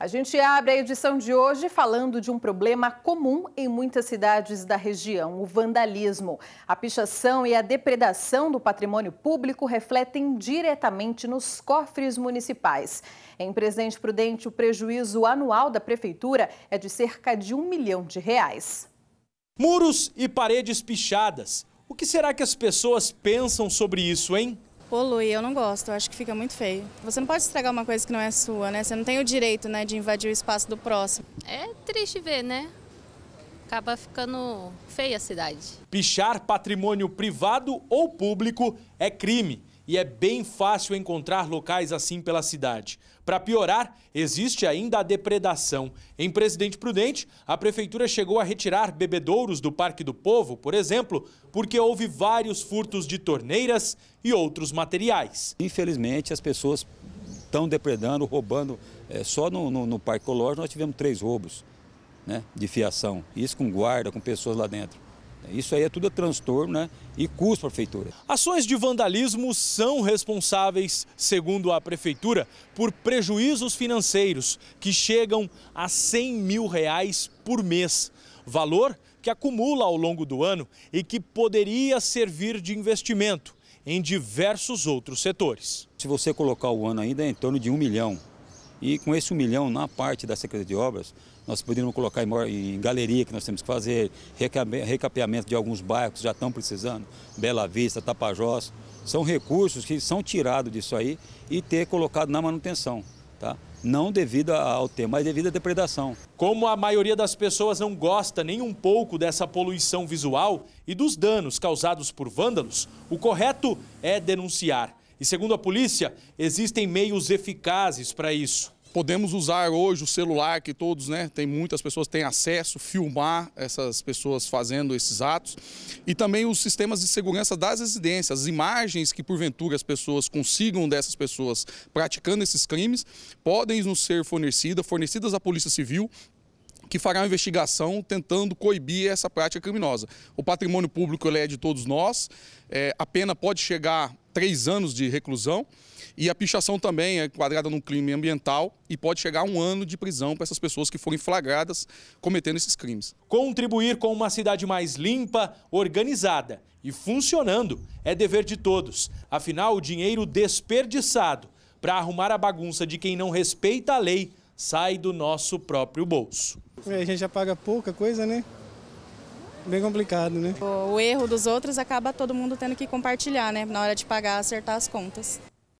A gente abre a edição de hoje falando de um problema comum em muitas cidades da região, o vandalismo. A pichação e a depredação do patrimônio público refletem diretamente nos cofres municipais. Em Presidente Prudente, o prejuízo anual da prefeitura é de cerca de um milhão de reais. Muros e paredes pichadas. O que será que as pessoas pensam sobre isso, hein? polui. Eu não gosto, eu acho que fica muito feio. Você não pode estragar uma coisa que não é sua, né? Você não tem o direito né, de invadir o espaço do próximo. É triste ver, né? Acaba ficando feia a cidade. Pichar patrimônio privado ou público é crime e é bem fácil encontrar locais assim pela cidade. Para piorar, existe ainda a depredação. Em Presidente Prudente, a prefeitura chegou a retirar bebedouros do Parque do Povo, por exemplo, porque houve vários furtos de torneiras e outros materiais. Infelizmente, as pessoas estão depredando, roubando. É, só no, no, no Parque Ecológico nós tivemos três roubos né, de fiação. Isso com guarda, com pessoas lá dentro. Isso aí é tudo transtorno né? e custo para a prefeitura. Ações de vandalismo são responsáveis, segundo a prefeitura, por prejuízos financeiros que chegam a 100 mil reais por mês. Valor que acumula ao longo do ano e que poderia servir de investimento em diversos outros setores. Se você colocar o ano ainda, é em torno de um milhão e com esse um milhão na parte da Secretaria de Obras, nós poderíamos colocar em, galeria que nós temos que fazer, recapeamento de alguns bairros que já estão precisando, Bela Vista, Tapajós. São recursos que são tirados disso aí e ter colocado na manutenção. Tá? Não devido ao tema, mas devido à depredação. Como a maioria das pessoas não gosta nem um pouco dessa poluição visual e dos danos causados por vândalos, o correto é denunciar. E segundo a polícia, existem meios eficazes para isso. Podemos usar hoje o celular, que todos, né, tem muitas pessoas têm acesso, filmar essas pessoas fazendo esses atos. E também os sistemas de segurança das residências, as imagens que porventura as pessoas consigam dessas pessoas praticando esses crimes, podem nos ser fornecidas, fornecidas à Polícia Civil que fará uma investigação tentando coibir essa prática criminosa. O patrimônio público é de todos nós, é, a pena pode chegar três anos de reclusão. E a pichação também é enquadrada num crime ambiental e pode chegar a um ano de prisão para essas pessoas que forem flagradas cometendo esses crimes. Contribuir com uma cidade mais limpa, organizada e funcionando é dever de todos. Afinal, o dinheiro desperdiçado para arrumar a bagunça de quem não respeita a lei sai do nosso próprio bolso. É, a gente já paga pouca coisa, né? bem complicado, né? O, o erro dos outros acaba todo mundo tendo que compartilhar, né? Na hora de pagar, acertar as contas.